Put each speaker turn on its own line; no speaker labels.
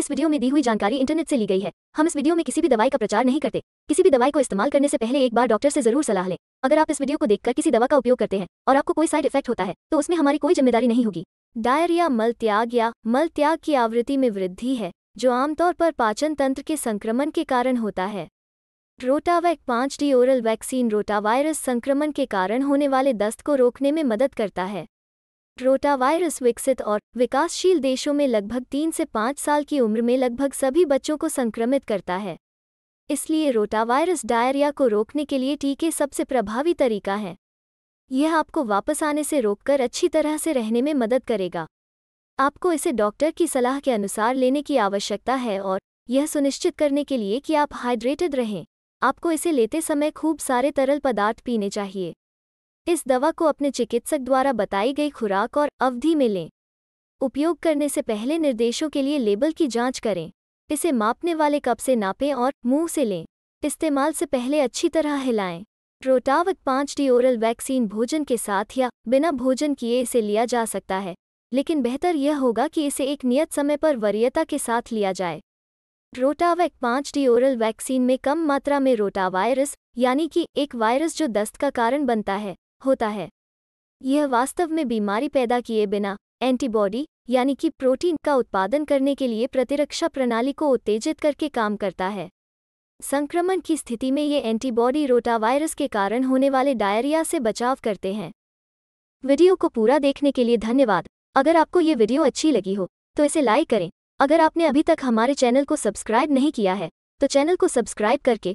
इस वीडियो में दी हुई जानकारी इंटरनेट से ली गई है हम इस वीडियो में किसी भी दवाई का प्रचार नहीं करते किसी भी दवाई को इस्तेमाल करने से पहले एक बार डॉक्टर से जरूर सलाह लें अगर आप इस वीडियो को देखकर किसी दवा का उपयोग करते हैं और आपको कोई साइड इफेक्ट होता है तो उसमें हमारी कोई जिम्मेदारी नहीं होगी डायरिया मल त्याग या मल त्याग की आवृत्ति में वृद्धि है जो आमतौर पर पाचन तंत्र के संक्रमण के कारण होता है रोटावैक पांच डी ओरल वैक्सीन रोटावायरस संक्रमण के कारण होने वाले दस्त को रोकने में मदद करता है रोटावायरस विकसित और विकासशील देशों में लगभग तीन से पाँच साल की उम्र में लगभग सभी बच्चों को संक्रमित करता है इसलिए रोटावायरस डायरिया को रोकने के लिए टीके सबसे प्रभावी तरीका है यह आपको वापस आने से रोककर अच्छी तरह से रहने में मदद करेगा आपको इसे डॉक्टर की सलाह के अनुसार लेने की आवश्यकता है और यह सुनिश्चित करने के लिए कि आप हाइड्रेटेड रहें आपको इसे लेते समय खूब सारे तरल पदार्थ पीने चाहिए इस दवा को अपने चिकित्सक द्वारा बताई गई खुराक और अवधि में लें उपयोग करने से पहले निर्देशों के लिए लेबल की जांच करें इसे मापने वाले कप से नापें और मुंह से लें इस्तेमाल से पहले अच्छी तरह हिलाएं रोटावक पांच डी ओरल वैक्सीन भोजन के साथ या बिना भोजन किए इसे लिया जा सकता है लेकिन बेहतर यह होगा कि इसे एक नियत समय पर वरीयता के साथ लिया जाए रोटावैक पांच डी ओरल वैक्सीन में कम मात्रा में रोटावायरस यानी कि एक वायरस जो दस्त का कारण बनता है होता है यह वास्तव में बीमारी पैदा किए बिना एंटीबॉडी यानी कि प्रोटीन का उत्पादन करने के लिए प्रतिरक्षा प्रणाली को उत्तेजित करके काम करता है संक्रमण की स्थिति में ये एंटीबॉडी रोटावायरस के कारण होने वाले डायरिया से बचाव करते हैं वीडियो को पूरा देखने के लिए धन्यवाद अगर आपको ये वीडियो अच्छी लगी हो तो इसे लाइक करें अगर आपने अभी तक हमारे चैनल को सब्सक्राइब नहीं किया है तो चैनल को सब्सक्राइब करके